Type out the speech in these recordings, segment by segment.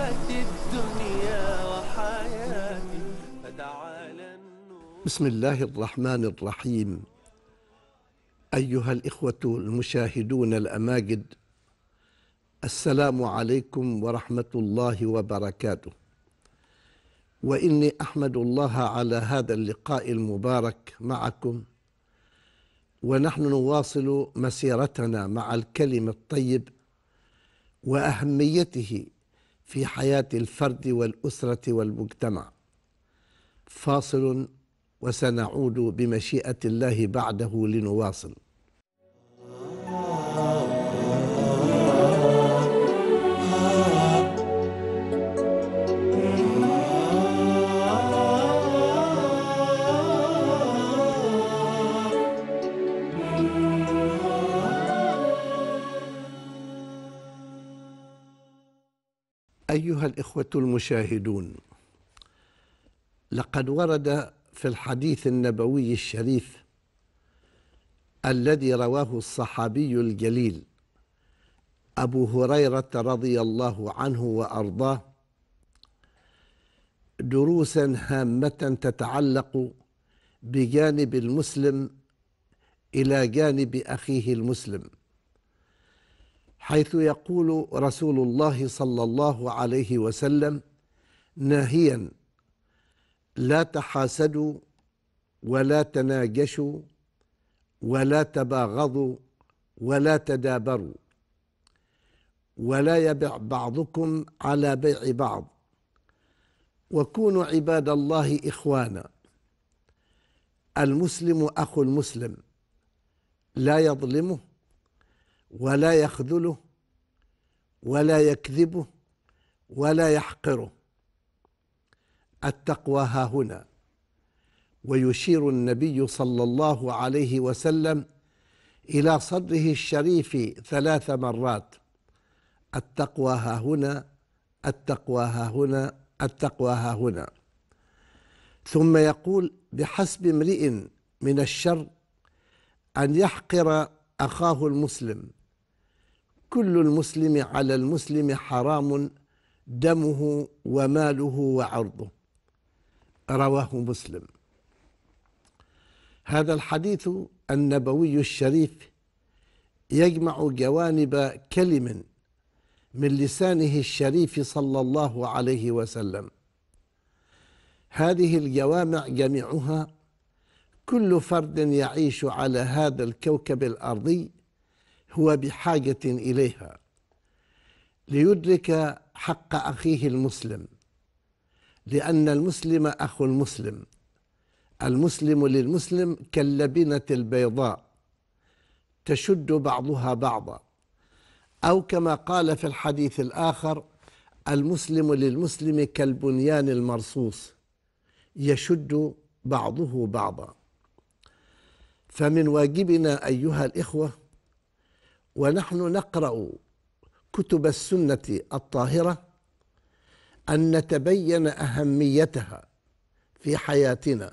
خفت الدنيا وحياتي فتعالى بسم الله الرحمن الرحيم أيها الإخوة المشاهدون الأماجد السلام عليكم ورحمة الله وبركاته وإني أحمد الله على هذا اللقاء المبارك معكم ونحن نواصل مسيرتنا مع الكلم الطيب واهميته في حياة الفرد والأسرة والمجتمع فاصل وسنعود بمشيئة الله بعده لنواصل أيها الإخوة المشاهدون لقد ورد في الحديث النبوي الشريف الذي رواه الصحابي الجليل أبو هريرة رضي الله عنه وأرضاه دروسا هامة تتعلق بجانب المسلم إلى جانب أخيه المسلم حيث يقول رسول الله صلى الله عليه وسلم ناهيا لا تحاسدوا ولا تناجشوا ولا تباغضوا ولا تدابروا ولا يبع بعضكم على بيع بعض وكونوا عباد الله اخوانا المسلم اخو المسلم لا يظلمه ولا يخذله ولا يكذبه ولا يحقره التقوى ها هنا ويشير النبي صلى الله عليه وسلم الى صدره الشريف ثلاث مرات التقوى ها هنا التقوى ها هنا التقوى ها هنا ثم يقول بحسب امرئ من الشر ان يحقر اخاه المسلم كل المسلم على المسلم حرام دمه وماله وعرضه رواه مسلم هذا الحديث النبوي الشريف يجمع جوانب كلم من لسانه الشريف صلى الله عليه وسلم هذه الجوامع جميعها كل فرد يعيش على هذا الكوكب الارضي هو بحاجة إليها ليدرك حق أخيه المسلم لأن المسلم أخو المسلم المسلم للمسلم كاللبنة البيضاء تشد بعضها بعضا أو كما قال في الحديث الآخر المسلم للمسلم كالبنيان المرصوص يشد بعضه بعضا فمن واجبنا أيها الإخوة ونحن نقرا كتب السنه الطاهره ان نتبين اهميتها في حياتنا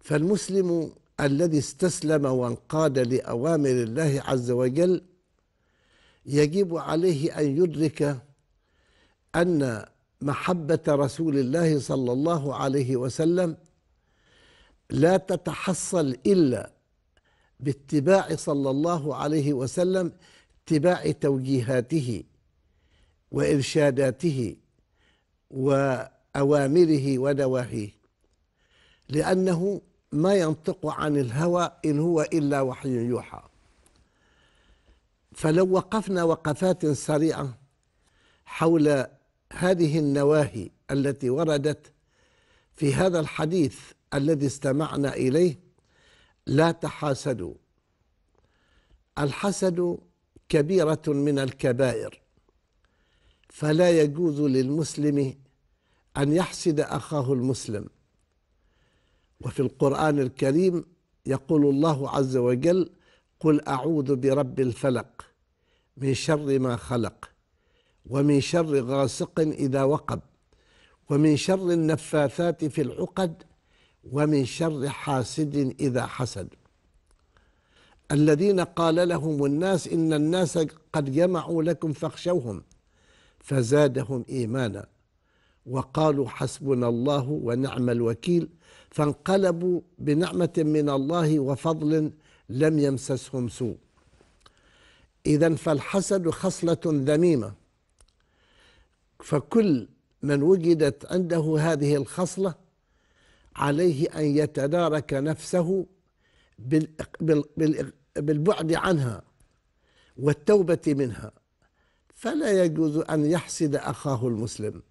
فالمسلم الذي استسلم وانقاد لاوامر الله عز وجل يجب عليه ان يدرك ان محبه رسول الله صلى الله عليه وسلم لا تتحصل الا باتباع صلى الله عليه وسلم اتباع توجيهاته وارشاداته واوامره ونواهيه لانه ما ينطق عن الهوى ان هو الا وحي يوحى فلو وقفنا وقفات سريعه حول هذه النواهي التي وردت في هذا الحديث الذي استمعنا اليه لا تحاسدوا الحسد كبيرة من الكبائر فلا يجوز للمسلم أن يحسد أخاه المسلم وفي القرآن الكريم يقول الله عز وجل قل أعوذ برب الفلق من شر ما خلق ومن شر غاسق إذا وقب ومن شر النفاثات في العقد ومن شر حاسد إذا حسد الذين قال لهم الناس إن الناس قد جمعوا لكم فاخشوهم فزادهم إيمانا وقالوا حسبنا الله ونعم الوكيل فانقلبوا بنعمة من الله وفضل لم يمسسهم سوء إذا فالحسد خصلة ذميمة فكل من وجدت عنده هذه الخصله عليه أن يتدارك نفسه بالبعد عنها والتوبة منها فلا يجوز أن يحسد أخاه المسلم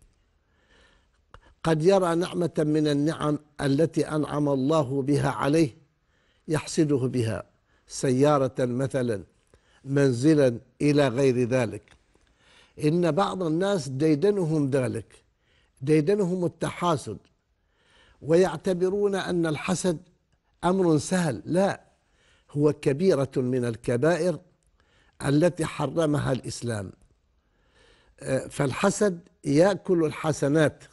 قد يرى نعمة من النعم التي أنعم الله بها عليه يحسده بها سيارة مثلا منزلا إلى غير ذلك إن بعض الناس ديدنهم ذلك ديدنهم التحاسد ويعتبرون ان الحسد امر سهل لا هو كبيره من الكبائر التي حرمها الاسلام آه، فالحسد ياكل الحسنات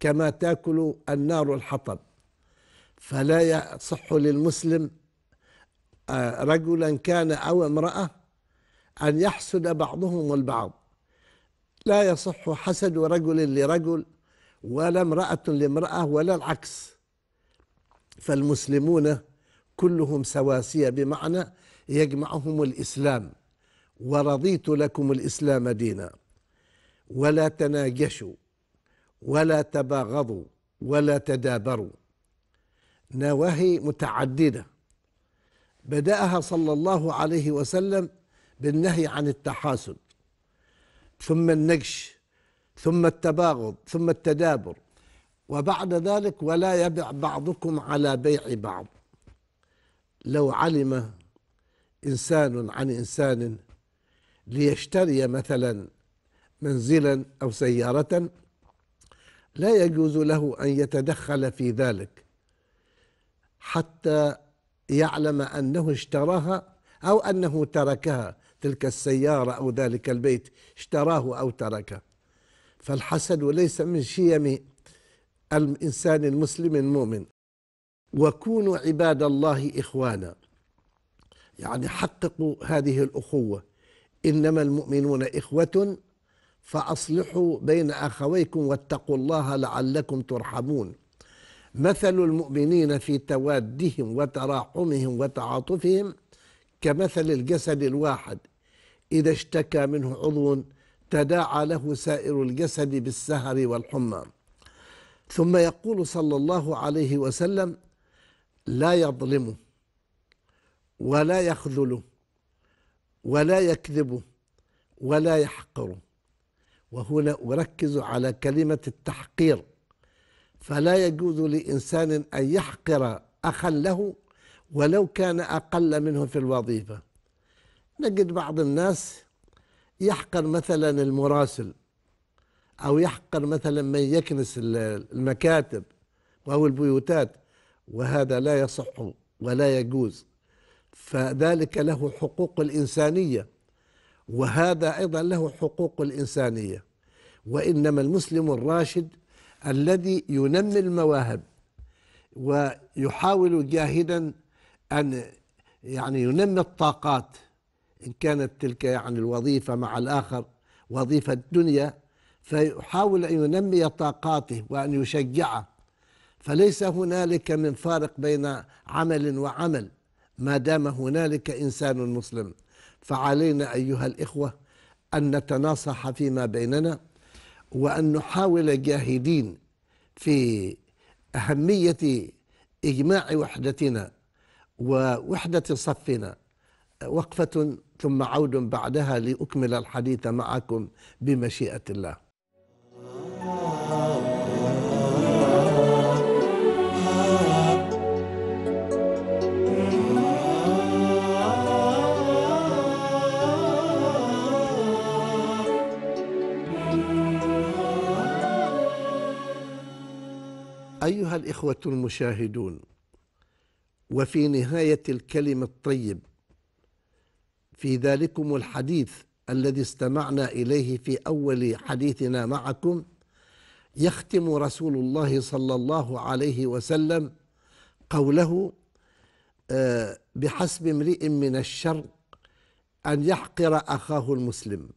كما تاكل النار الحطب فلا يصح للمسلم آه، رجلا كان او امراه ان يحسد بعضهم البعض لا يصح حسد رجل لرجل ولا امرأة لامرأة ولا العكس فالمسلمون كلهم سواسية بمعنى يجمعهم الإسلام ورضيت لكم الإسلام دينا ولا تناجشوا ولا تباغضوا ولا تدابروا نواهي متعددة بدأها صلى الله عليه وسلم بالنهي عن التحاسد ثم النجش ثم التباغض ثم التدابر وبعد ذلك ولا يبع بعضكم على بيع بعض لو علم انسان عن انسان ليشتري مثلا منزلا او سياره لا يجوز له ان يتدخل في ذلك حتى يعلم انه اشتراها او انه تركها تلك السياره او ذلك البيت اشتراه او تركه فالحسد ليس من شيم الإنسان المسلم المؤمن وكونوا عباد الله إخوانا يعني حققوا هذه الأخوة إنما المؤمنون إخوة فأصلحوا بين أخويكم واتقوا الله لعلكم ترحمون مثل المؤمنين في توادهم وتراحمهم وتعاطفهم كمثل الجسد الواحد إذا اشتكى منه عضو تداعى له سائر الجسد بالسهر والحمى ثم يقول صلى الله عليه وسلم لا يظلم ولا يخذل ولا يكذب ولا يحقر وهنا أركز على كلمة التحقير فلا يجوز لإنسان أن يحقر أخا له ولو كان أقل منه في الوظيفة نجد بعض الناس يحقر مثلا المراسل أو يحقر مثلا من يكنس المكاتب أو البيوتات وهذا لا يصح ولا يجوز فذلك له حقوق الإنسانية وهذا أيضا له حقوق الإنسانية وإنما المسلم الراشد الذي ينمي المواهب ويحاول جاهدا أن يعني ينمي الطاقات إن كانت تلك يعني الوظيفة مع الآخر وظيفة الدنيا فيحاول أن ينمي طاقاته وأن يشجعه فليس هنالك من فارق بين عمل وعمل ما دام هنالك إنسان مسلم فعلينا أيها الإخوة أن نتناصح فيما بيننا وأن نحاول جاهدين في أهمية إجماع وحدتنا ووحدة صفنا وقفة ثم عود بعدها لأكمل الحديث معكم بمشيئة الله ايها الاخوه المشاهدون وفي نهايه الكلم الطيب في ذلكم الحديث الذي استمعنا اليه في اول حديثنا معكم يختم رسول الله صلى الله عليه وسلم قوله آه، بحسب امرئ من الشر ان يحقر اخاه المسلم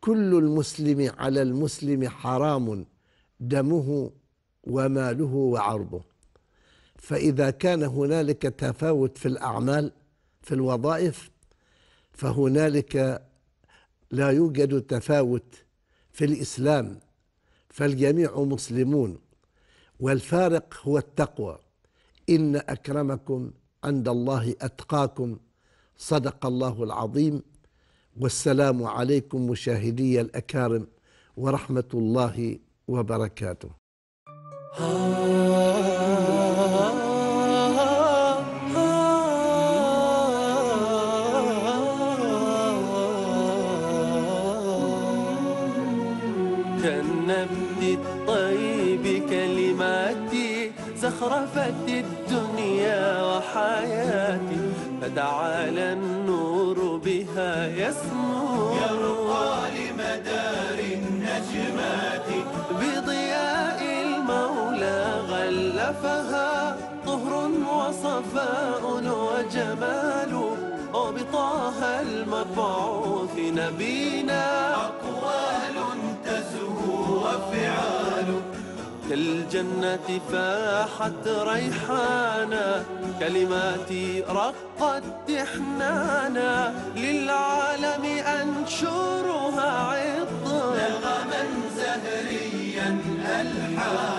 كل المسلم على المسلم حرام دمه وماله وعرضه فاذا كان هنالك تفاوت في الاعمال في الوظائف فهنالك لا يوجد تفاوت في الاسلام فالجميع مسلمون والفارق هو التقوى ان اكرمكم عند الله اتقاكم صدق الله العظيم والسلام عليكم مشاهدي الاكارم ورحمه الله وبركاته آه. جنة من الطيب كلماتي زخرفت الدنيا وحياتي فدعا النور بها يسمو يرقى لمدار النجمات بضياء المولى غلفها طهر وصفاء وجمال وبطه المبعوث نبينا أقوال فعاله كالجنة فاحت ريحانا كلماتي رقت دحنانا للعالم أنشرها عطر نغما زهريا ألحانا